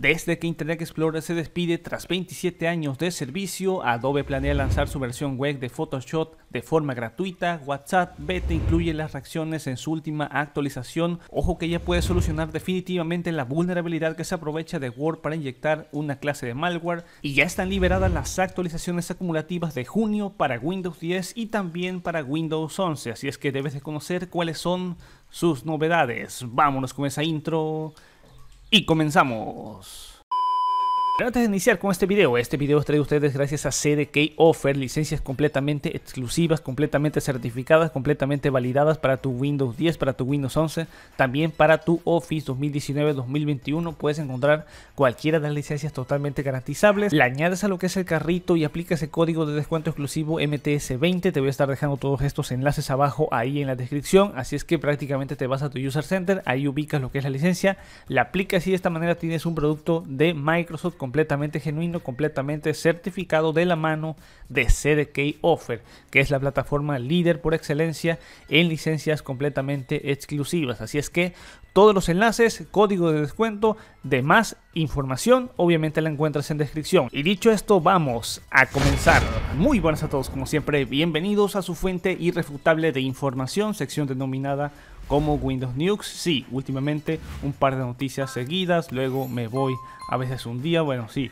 Desde que Internet Explorer se despide tras 27 años de servicio, Adobe planea lanzar su versión web de Photoshop de forma gratuita. WhatsApp Beta incluye las reacciones en su última actualización. Ojo que ya puede solucionar definitivamente la vulnerabilidad que se aprovecha de Word para inyectar una clase de malware. Y ya están liberadas las actualizaciones acumulativas de junio para Windows 10 y también para Windows 11. Así es que debes de conocer cuáles son sus novedades. Vámonos con esa intro y comenzamos. Pero antes de iniciar con este video, este video es ustedes gracias a CDK Offer, licencias completamente exclusivas, completamente certificadas, completamente validadas para tu Windows 10, para tu Windows 11, también para tu Office 2019-2021. Puedes encontrar cualquiera de las licencias totalmente garantizables. Le añades a lo que es el carrito y aplicas ese código de descuento exclusivo MTS20. Te voy a estar dejando todos estos enlaces abajo ahí en la descripción. Así es que prácticamente te vas a tu User Center, ahí ubicas lo que es la licencia, la aplicas y de esta manera tienes un producto de Microsoft completamente genuino, completamente certificado de la mano de CDK Offer, que es la plataforma líder por excelencia en licencias completamente exclusivas. Así es que todos los enlaces, código de descuento, demás información, obviamente la encuentras en descripción. Y dicho esto, vamos a comenzar. Muy buenas a todos, como siempre, bienvenidos a su fuente irrefutable de información, sección denominada como Windows News. Sí, últimamente un par de noticias seguidas, luego me voy a veces un día, bueno, sí,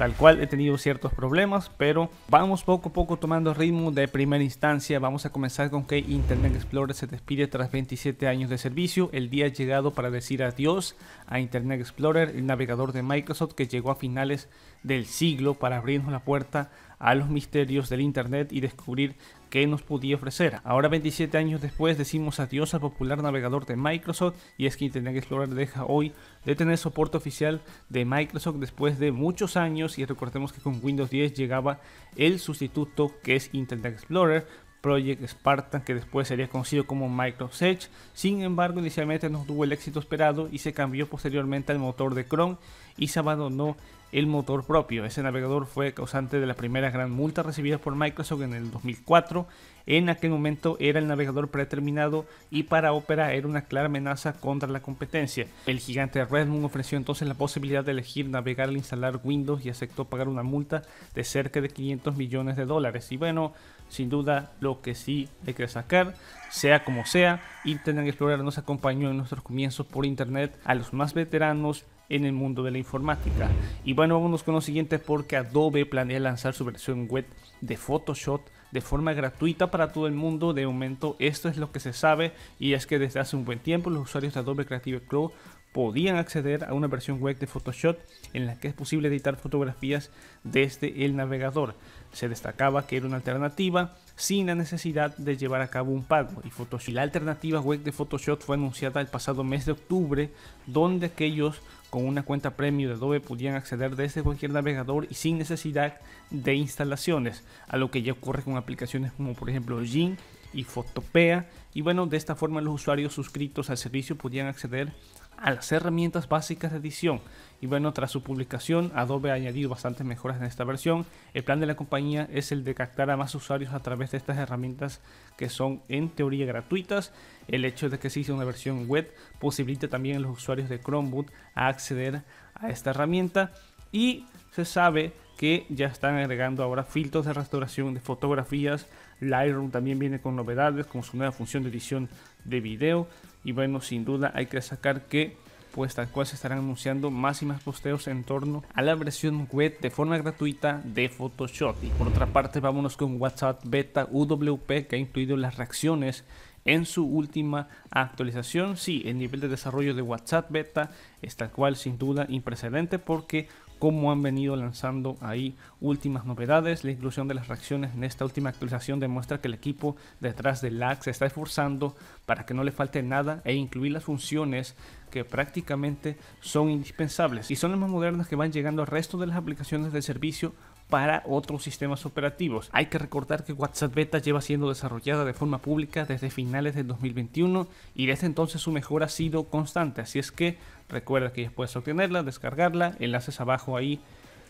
Tal cual he tenido ciertos problemas, pero vamos poco a poco tomando ritmo de primera instancia. Vamos a comenzar con que Internet Explorer se despide tras 27 años de servicio. El día ha llegado para decir adiós a Internet Explorer, el navegador de Microsoft que llegó a finales del siglo para abrirnos la puerta a los misterios del Internet y descubrir qué nos podía ofrecer. Ahora 27 años después decimos adiós al popular navegador de Microsoft y es que Internet Explorer deja hoy de tener soporte oficial de Microsoft después de muchos años y recordemos que con Windows 10 llegaba el sustituto que es Internet Explorer, Project Spartan, que después sería conocido como Microsoft Edge. Sin embargo, inicialmente no tuvo el éxito esperado y se cambió posteriormente al motor de Chrome y se abandonó el motor propio. Ese navegador fue causante de las primeras gran multa recibidas por Microsoft en el 2004. En aquel momento era el navegador predeterminado y para Opera era una clara amenaza contra la competencia. El gigante Redmond ofreció entonces la posibilidad de elegir navegar e instalar Windows y aceptó pagar una multa de cerca de 500 millones de dólares. Y bueno, sin duda lo que sí hay que sacar, sea como sea, Internet Explorer nos acompañó en nuestros comienzos por Internet a los más veteranos en el mundo de la informática. Y bueno, vámonos con lo siguiente. porque Adobe planea lanzar su versión web de Photoshop de forma gratuita para todo el mundo. De momento, esto es lo que se sabe y es que desde hace un buen tiempo los usuarios de Adobe Creative Cloud podían acceder a una versión web de Photoshop en la que es posible editar fotografías desde el navegador. Se destacaba que era una alternativa sin la necesidad de llevar a cabo un pago. Y, Photoshop. y la alternativa web de Photoshop fue anunciada el pasado mes de octubre, donde aquellos con una cuenta premium de Adobe podían acceder desde cualquier navegador y sin necesidad de instalaciones, a lo que ya ocurre con aplicaciones como por ejemplo Jin y Fotopea. Y bueno, de esta forma los usuarios suscritos al servicio podían acceder a las herramientas básicas de edición. Y bueno, tras su publicación, Adobe ha añadido bastantes mejoras en esta versión. El plan de la compañía es el de captar a más usuarios a través de estas herramientas que son en teoría gratuitas. El hecho de que se hizo una versión web posibilita también a los usuarios de Chromebook a acceder a esta herramienta. Y se sabe que ya están agregando ahora filtros de restauración de fotografías. Lightroom también viene con novedades como su nueva función de edición de video. Y bueno, sin duda hay que sacar que pues tal cual se estarán anunciando más y más posteos en torno a la versión web de forma gratuita de Photoshop. Y por otra parte, vámonos con WhatsApp Beta UWP que ha incluido las reacciones en su última actualización. Sí, el nivel de desarrollo de WhatsApp Beta es cual sin duda imprecedente porque cómo han venido lanzando ahí últimas novedades. La inclusión de las reacciones en esta última actualización demuestra que el equipo detrás de LAC se está esforzando para que no le falte nada e incluir las funciones que prácticamente son indispensables y son las más modernas que van llegando al resto de las aplicaciones del servicio para otros sistemas operativos. Hay que recordar que WhatsApp Beta lleva siendo desarrollada de forma pública desde finales del 2021 y desde entonces su mejora ha sido constante, así es que recuerda que ya puedes obtenerla, descargarla, enlaces abajo ahí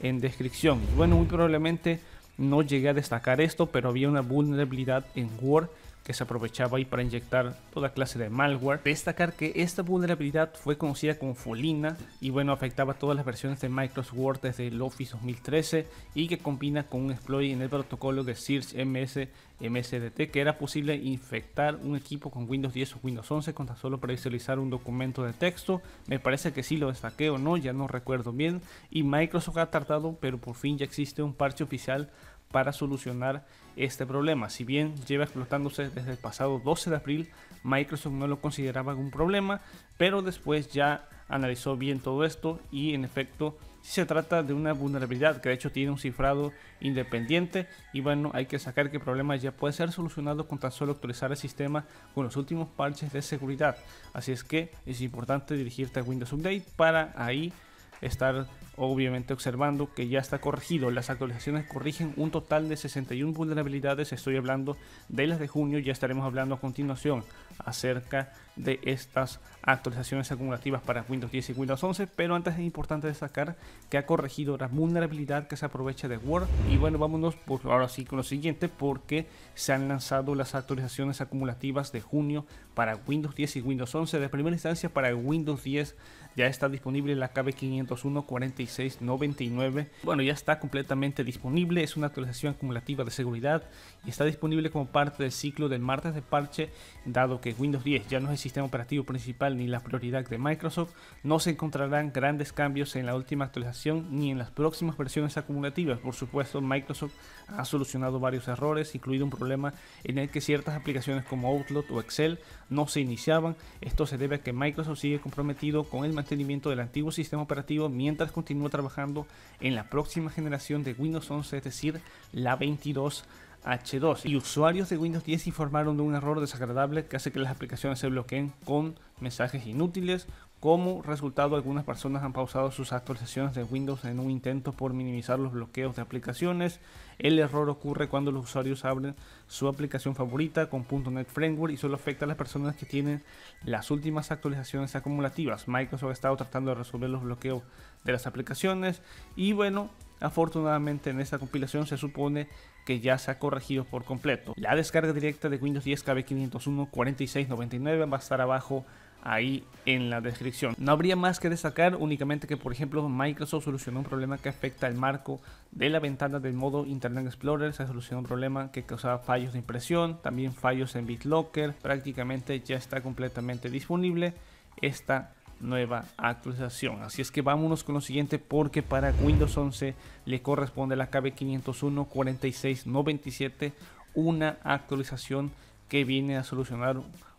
en descripción. bueno, muy probablemente no llegué a destacar esto, pero había una vulnerabilidad en Word que se aprovechaba ahí para inyectar toda clase de malware. Destacar que esta vulnerabilidad fue conocida como Folina y bueno, afectaba a todas las versiones de Microsoft Word desde el Office 2013 y que combina con un exploit en el protocolo de Search MS MSDT que era posible infectar un equipo con Windows 10 o Windows 11 con tan solo visualizar un documento de texto. Me parece que sí lo destaqué o no, ya no recuerdo bien. Y Microsoft ha tardado, pero por fin ya existe un parche oficial para solucionar este problema. Si bien lleva explotándose desde el pasado 12 de abril, Microsoft no lo consideraba un problema, pero después ya analizó bien todo esto y en efecto se trata de una vulnerabilidad que de hecho tiene un cifrado independiente y bueno hay que sacar que el problema ya puede ser solucionado con tan solo actualizar el sistema con los últimos parches de seguridad así es que es importante dirigirte a Windows Update para ahí estar obviamente observando que ya está corregido. Las actualizaciones corrigen un total de 61 vulnerabilidades. Estoy hablando de las de junio. Ya estaremos hablando a continuación acerca de estas actualizaciones acumulativas para Windows 10 y Windows 11. Pero antes es importante destacar que ha corregido la vulnerabilidad que se aprovecha de Word. Y bueno, vámonos por ahora sí con lo siguiente porque se han lanzado las actualizaciones acumulativas de junio para Windows 10 y Windows 11. De primera instancia para Windows 10 ya está disponible la KB501 699 Bueno, ya está completamente disponible, es una actualización acumulativa de seguridad y está disponible como parte del ciclo del martes de parche, dado que Windows 10 ya no es el sistema operativo principal ni la prioridad de Microsoft, no se encontrarán grandes cambios en la última actualización ni en las próximas versiones acumulativas. Por supuesto, Microsoft ha solucionado varios errores, incluido un problema en el que ciertas aplicaciones como Outlook o Excel no se iniciaban. Esto se debe a que Microsoft sigue comprometido con el mantenimiento del antiguo sistema operativo mientras continúa continúa trabajando en la próxima generación de Windows 11, es decir, la 22 H2 y usuarios de Windows 10 informaron de un error desagradable que hace que las aplicaciones se bloqueen con mensajes inútiles. Como resultado, algunas personas han pausado sus actualizaciones de Windows en un intento por minimizar los bloqueos de aplicaciones. El error ocurre cuando los usuarios abren su aplicación favorita con .NET Framework y solo afecta a las personas que tienen las últimas actualizaciones acumulativas. Microsoft ha estado tratando de resolver los bloqueos de las aplicaciones y bueno, Afortunadamente en esta compilación se supone que ya se ha corregido por completo. La descarga directa de Windows 10 KB501 4699 va a estar abajo ahí en la descripción. No habría más que destacar únicamente que por ejemplo Microsoft solucionó un problema que afecta el marco de la ventana del modo Internet Explorer, se solucionó un problema que causaba fallos de impresión, también fallos en BitLocker, prácticamente ya está completamente disponible esta nueva actualización. Así es que vámonos con lo siguiente porque para Windows 11 le corresponde la KB 501 4697 una actualización que viene a solucionar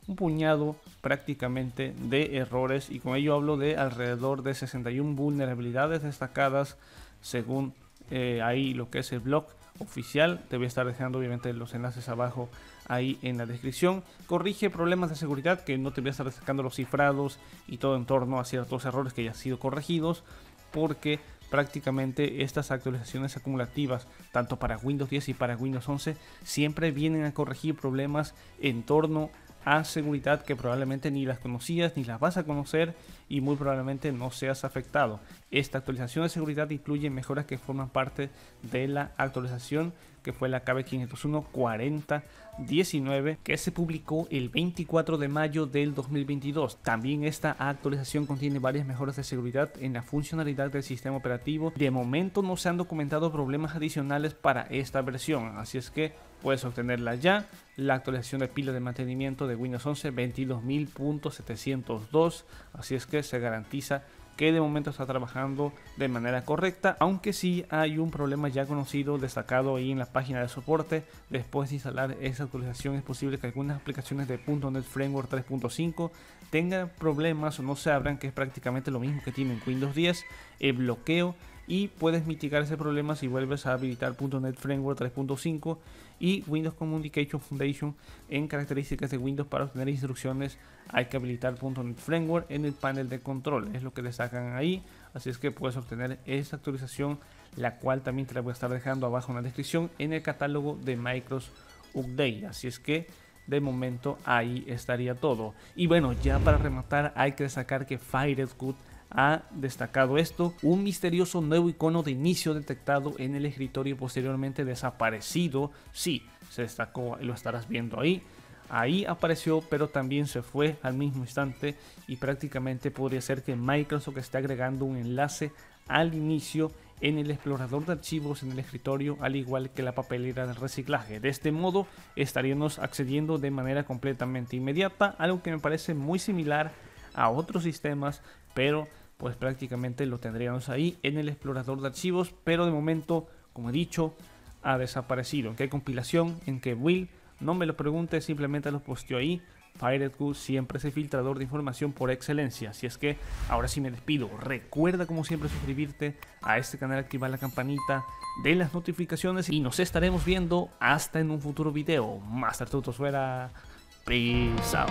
un puñado prácticamente de errores y con ello hablo de alrededor de 61 vulnerabilidades destacadas según eh, ahí lo que es el blog oficial. Te voy a estar dejando obviamente los enlaces abajo ahí en la descripción. Corrige problemas de seguridad que no te voy a estar destacando los cifrados y todo en torno a ciertos errores que ya sido corregidos porque prácticamente estas actualizaciones acumulativas, tanto para Windows 10 y para Windows 11, siempre vienen a corregir problemas en torno a seguridad que probablemente ni las conocías ni las vas a conocer y muy probablemente no seas afectado. Esta actualización de seguridad incluye mejoras que forman parte de la actualización que fue la KB 501 4019 que se publicó el 24 de mayo del 2022. También esta actualización contiene varias mejoras de seguridad en la funcionalidad del sistema operativo. De momento no se han documentado problemas adicionales para esta versión, así es que puedes obtenerla ya. La actualización de pila de mantenimiento de Windows 11 22.702, así es que se garantiza que de momento está trabajando de manera correcta, aunque sí hay un problema ya conocido destacado ahí en la página de soporte. Después de instalar esa actualización es posible que algunas aplicaciones de .NET Framework 3.5 tengan problemas o no se abran, que es prácticamente lo mismo que tiene en Windows 10, el bloqueo y puedes mitigar ese problema si vuelves a habilitar .NET Framework 3.5 y Windows Communication Foundation en características de Windows para obtener instrucciones hay que habilitar .NET Framework en el panel de control es lo que le sacan ahí así es que puedes obtener esa actualización la cual también te la voy a estar dejando abajo en la descripción en el catálogo de Microsoft Update así es que de momento ahí estaría todo y bueno ya para rematar hay que destacar que good ha destacado esto. Un misterioso nuevo icono de inicio detectado en el escritorio posteriormente desaparecido. Sí, se destacó, lo estarás viendo ahí. Ahí apareció, pero también se fue al mismo instante y prácticamente podría ser que Microsoft esté agregando un enlace al inicio en el explorador de archivos en el escritorio, al igual que la papelera de reciclaje. De este modo estaríamos accediendo de manera completamente inmediata, algo que me parece muy similar a otros sistemas, pero pues prácticamente lo tendríamos ahí en el explorador de archivos, pero de momento, como he dicho, ha desaparecido. En qué compilación, en que Will, no me lo pregunte, simplemente lo posteo ahí. Good siempre es el filtrador de información por excelencia, así es que ahora sí me despido. Recuerda como siempre suscribirte a este canal, activar la campanita de las notificaciones y nos estaremos viendo hasta en un futuro video. Master fuera. peace out.